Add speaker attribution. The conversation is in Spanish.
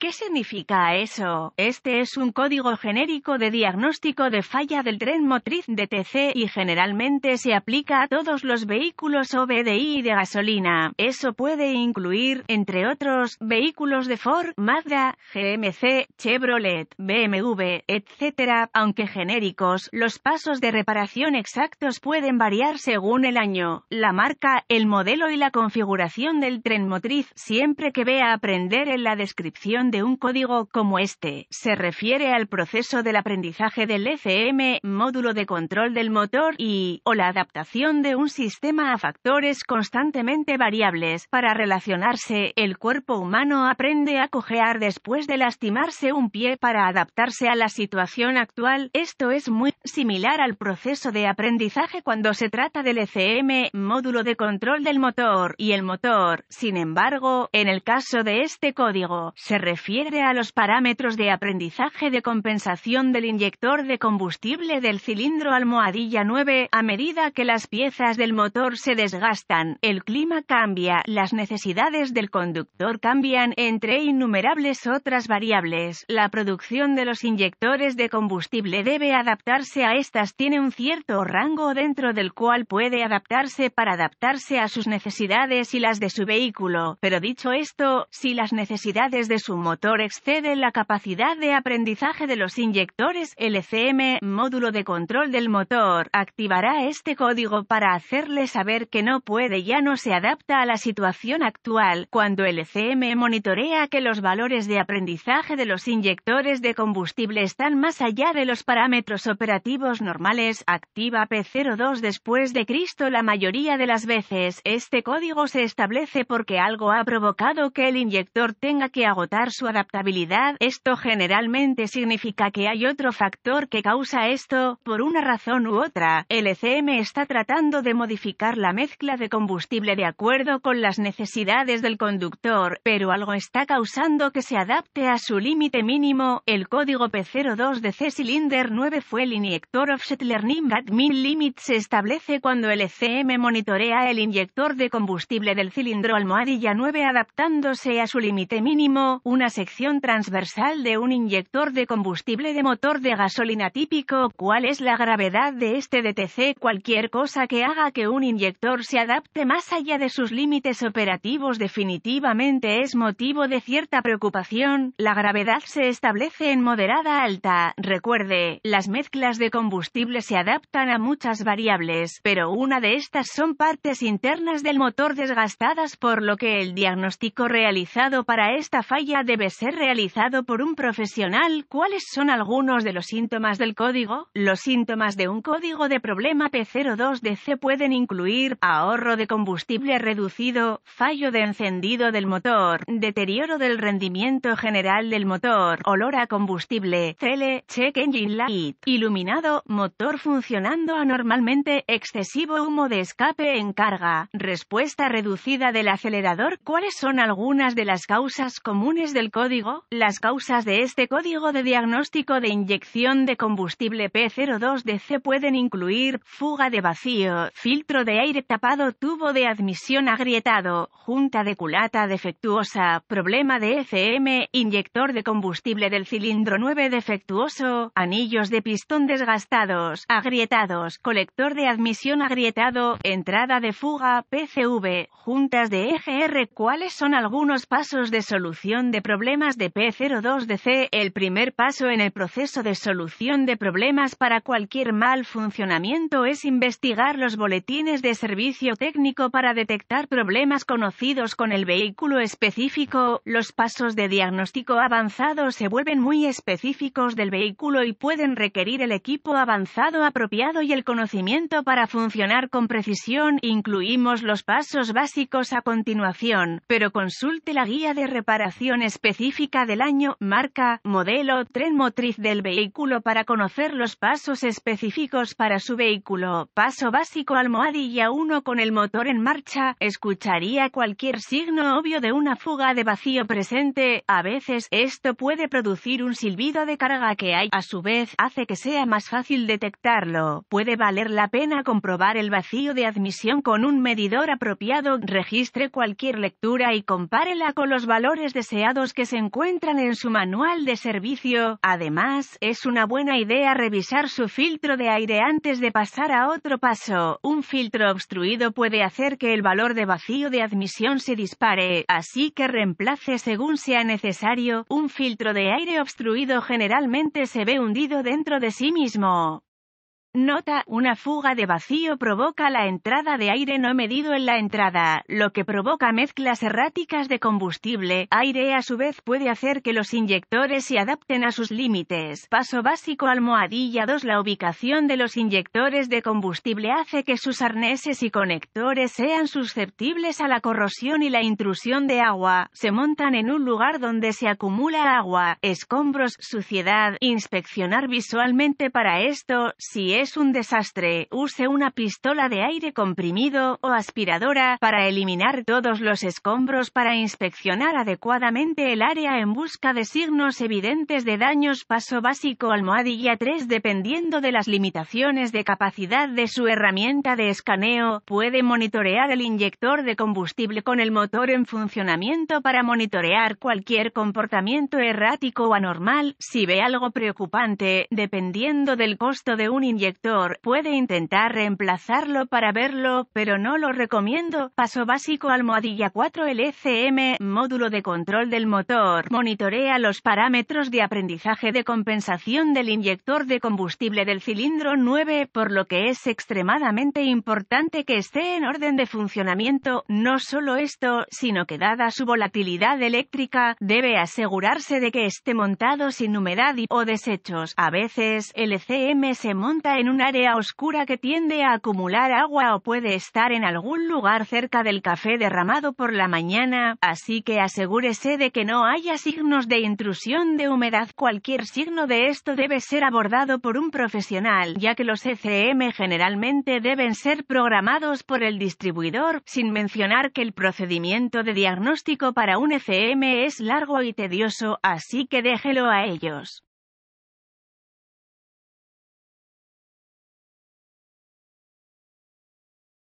Speaker 1: ¿Qué significa eso? Este es un código genérico de diagnóstico de falla del tren motriz DTC y generalmente se aplica a todos los vehículos OBDI de gasolina. Eso puede incluir, entre otros, vehículos de Ford, Mazda, GMC, Chevrolet, BMW, etc. Aunque genéricos, los pasos de reparación exactos pueden variar según el año, la marca, el modelo y la configuración del tren motriz, siempre que vea aprender en la descripción de un código como este se refiere al proceso del aprendizaje del ECM, módulo de control del motor y, o la adaptación de un sistema a factores constantemente variables para relacionarse. El cuerpo humano aprende a cojear después de lastimarse un pie para adaptarse a la situación actual. Esto es muy similar al proceso de aprendizaje cuando se trata del ECM, módulo de control del motor y el motor. Sin embargo, en el caso de este código, se refiere a los parámetros de aprendizaje de compensación del inyector de combustible del cilindro almohadilla 9. A medida que las piezas del motor se desgastan, el clima cambia, las necesidades del conductor cambian, entre innumerables otras variables. La producción de los inyectores de combustible debe adaptarse a estas, tiene un cierto rango dentro del cual puede adaptarse para adaptarse a sus necesidades y las de su vehículo, pero dicho esto, si las necesidades de su motor motor excede la capacidad de aprendizaje de los inyectores LCM, módulo de control del motor, activará este código para hacerle saber que no puede ya no se adapta a la situación actual, cuando el LCM monitorea que los valores de aprendizaje de los inyectores de combustible están más allá de los parámetros operativos normales, activa P02 después de Cristo la mayoría de las veces, este código se establece porque algo ha provocado que el inyector tenga que agotar su adaptabilidad, esto generalmente significa que hay otro factor que causa esto, por una razón u otra, el ECM está tratando de modificar la mezcla de combustible de acuerdo con las necesidades del conductor, pero algo está causando que se adapte a su límite mínimo, el código P02 de C-Cylinder 9 fue el inyector offset learning at min limit se establece cuando el ECM monitorea el inyector de combustible del cilindro almohadilla 9 adaptándose a su límite mínimo, una sección transversal de un inyector de combustible de motor de gasolina típico, cuál es la gravedad de este DTC, cualquier cosa que haga que un inyector se adapte más allá de sus límites operativos definitivamente es motivo de cierta preocupación, la gravedad se establece en moderada alta, recuerde, las mezclas de combustible se adaptan a muchas variables, pero una de estas son partes internas del motor desgastadas por lo que el diagnóstico realizado para esta falla de debe ser realizado por un profesional. ¿Cuáles son algunos de los síntomas del código? Los síntomas de un código de problema P02DC pueden incluir ahorro de combustible reducido, fallo de encendido del motor, deterioro del rendimiento general del motor, olor a combustible, tele, check engine light, iluminado, motor funcionando anormalmente, excesivo humo de escape en carga, respuesta reducida del acelerador. ¿Cuáles son algunas de las causas comunes de el código, las causas de este código de diagnóstico de inyección de combustible P02DC pueden incluir fuga de vacío, filtro de aire tapado, tubo de admisión agrietado, junta de culata defectuosa, problema de FM, inyector de combustible del cilindro 9 defectuoso, anillos de pistón desgastados, agrietados, colector de admisión agrietado, entrada de fuga, PCV, juntas de EGR. ¿Cuáles son algunos pasos de solución de problemas? problemas de P02DC, el primer paso en el proceso de solución de problemas para cualquier mal funcionamiento es investigar los boletines de servicio técnico para detectar problemas conocidos con el vehículo específico. Los pasos de diagnóstico avanzado se vuelven muy específicos del vehículo y pueden requerir el equipo avanzado apropiado y el conocimiento para funcionar con precisión. Incluimos los pasos básicos a continuación, pero consulte la guía de reparaciones específica del año, marca, modelo, tren motriz del vehículo para conocer los pasos específicos para su vehículo, paso básico almohadilla 1 con el motor en marcha, escucharía cualquier signo obvio de una fuga de vacío presente, a veces esto puede producir un silbido de carga que hay, a su vez hace que sea más fácil detectarlo, puede valer la pena comprobar el vacío de admisión con un medidor apropiado, registre cualquier lectura y compárela con los valores deseados que se encuentran en su manual de servicio. Además, es una buena idea revisar su filtro de aire antes de pasar a otro paso. Un filtro obstruido puede hacer que el valor de vacío de admisión se dispare, así que reemplace según sea necesario. Un filtro de aire obstruido generalmente se ve hundido dentro de sí mismo. Nota, una fuga de vacío provoca la entrada de aire no medido en la entrada, lo que provoca mezclas erráticas de combustible. Aire a su vez puede hacer que los inyectores se adapten a sus límites. Paso básico almohadilla 2 La ubicación de los inyectores de combustible hace que sus arneses y conectores sean susceptibles a la corrosión y la intrusión de agua. Se montan en un lugar donde se acumula agua, escombros, suciedad. Inspeccionar visualmente para esto, si es es un desastre, use una pistola de aire comprimido o aspiradora para eliminar todos los escombros para inspeccionar adecuadamente el área en busca de signos evidentes de daños paso básico almohadilla 3 dependiendo de las limitaciones de capacidad de su herramienta de escaneo, puede monitorear el inyector de combustible con el motor en funcionamiento para monitorear cualquier comportamiento errático o anormal, si ve algo preocupante, dependiendo del costo de un inyector puede intentar reemplazarlo para verlo, pero no lo recomiendo. Paso básico almohadilla 4 LCM, módulo de control del motor, monitorea los parámetros de aprendizaje de compensación del inyector de combustible del cilindro 9, por lo que es extremadamente importante que esté en orden de funcionamiento. No solo esto, sino que dada su volatilidad eléctrica, debe asegurarse de que esté montado sin humedad o desechos. A veces, LCM se monta en un área oscura que tiende a acumular agua o puede estar en algún lugar cerca del café derramado por la mañana, así que asegúrese de que no haya signos de intrusión de humedad. Cualquier signo de esto debe ser abordado por un profesional, ya que los ECM generalmente deben ser programados por el distribuidor, sin mencionar que el procedimiento de diagnóstico para un ECM es largo y tedioso, así que déjelo a ellos.